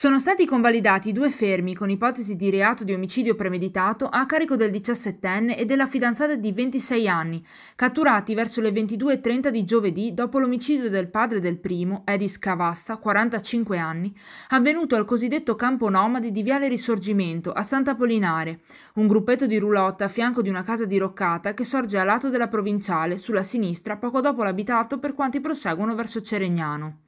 Sono stati convalidati due fermi con ipotesi di reato di omicidio premeditato a carico del 17enne e della fidanzata di 26 anni, catturati verso le 22.30 di giovedì dopo l'omicidio del padre del primo, Edis Scavassa, 45 anni, avvenuto al cosiddetto campo nomadi di Viale Risorgimento a Santa Polinare, un gruppetto di roulotte a fianco di una casa diroccata che sorge a lato della provinciale, sulla sinistra, poco dopo l'abitato per quanti proseguono verso Ceregnano.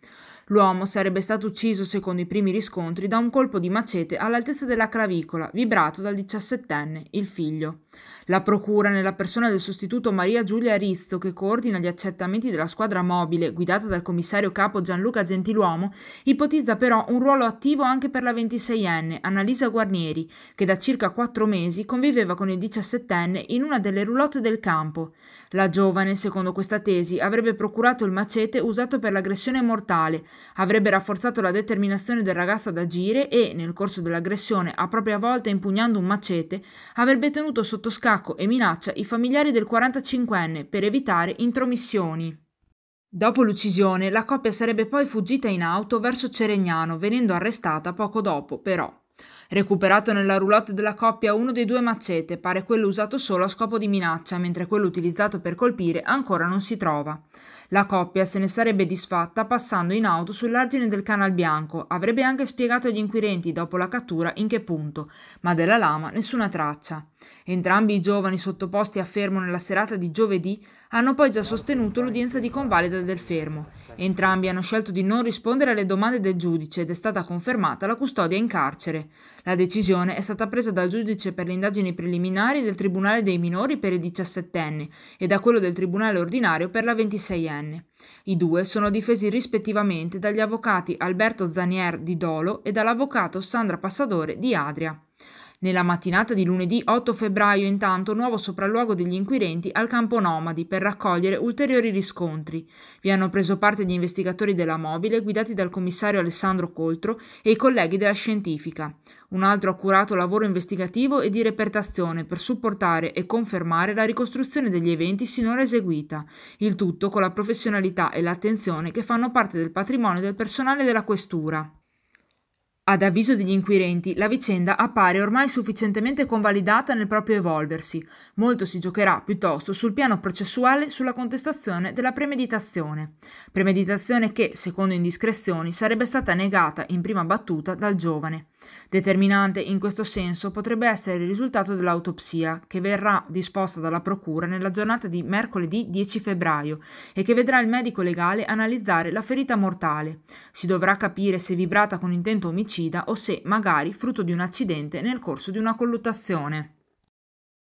L'uomo sarebbe stato ucciso, secondo i primi riscontri, da un colpo di macete all'altezza della clavicola, vibrato dal diciassettenne, il figlio. La procura, nella persona del sostituto Maria Giulia Rizzo, che coordina gli accertamenti della squadra mobile, guidata dal commissario capo Gianluca Gentiluomo, ipotizza però un ruolo attivo anche per la 26enne, Annalisa Guarnieri, che da circa quattro mesi conviveva con il diciassettenne in una delle roulotte del campo. La giovane, secondo questa tesi, avrebbe procurato il macete usato per l'aggressione mortale, avrebbe rafforzato la determinazione del ragazzo ad agire e, nel corso dell'aggressione, a propria volta impugnando un macete, avrebbe tenuto sotto scacco e minaccia i familiari del 45enne per evitare intromissioni. Dopo l'uccisione, la coppia sarebbe poi fuggita in auto verso Ceregnano, venendo arrestata poco dopo, però. Recuperato nella roulotte della coppia uno dei due macete, pare quello usato solo a scopo di minaccia, mentre quello utilizzato per colpire ancora non si trova. La coppia se ne sarebbe disfatta passando in auto sull'argine del Canal Bianco, avrebbe anche spiegato agli inquirenti dopo la cattura in che punto, ma della lama nessuna traccia. Entrambi i giovani sottoposti a fermo nella serata di giovedì hanno poi già sostenuto l'udienza di convalida del fermo. Entrambi hanno scelto di non rispondere alle domande del giudice ed è stata confermata la custodia in carcere. La decisione è stata presa dal giudice per le indagini preliminari del Tribunale dei minori per i 17enni e da quello del Tribunale ordinario per la 26enne. I due sono difesi rispettivamente dagli avvocati Alberto Zanier di Dolo e dall'avvocato Sandra Passadore di Adria. Nella mattinata di lunedì 8 febbraio, intanto, nuovo sopralluogo degli inquirenti al campo Nomadi per raccogliere ulteriori riscontri. Vi hanno preso parte gli investigatori della mobile, guidati dal commissario Alessandro Coltro e i colleghi della scientifica. Un altro accurato lavoro investigativo e di repertazione per supportare e confermare la ricostruzione degli eventi sinora eseguita, il tutto con la professionalità e l'attenzione che fanno parte del patrimonio del personale della questura. Ad avviso degli inquirenti, la vicenda appare ormai sufficientemente convalidata nel proprio evolversi. Molto si giocherà piuttosto sul piano processuale sulla contestazione della premeditazione. Premeditazione che, secondo indiscrezioni, sarebbe stata negata in prima battuta dal giovane. Determinante in questo senso potrebbe essere il risultato dell'autopsia, che verrà disposta dalla Procura nella giornata di mercoledì 10 febbraio e che vedrà il medico legale analizzare la ferita mortale. Si dovrà capire se vibrata con intento omicida o se, magari, frutto di un accidente nel corso di una colluttazione.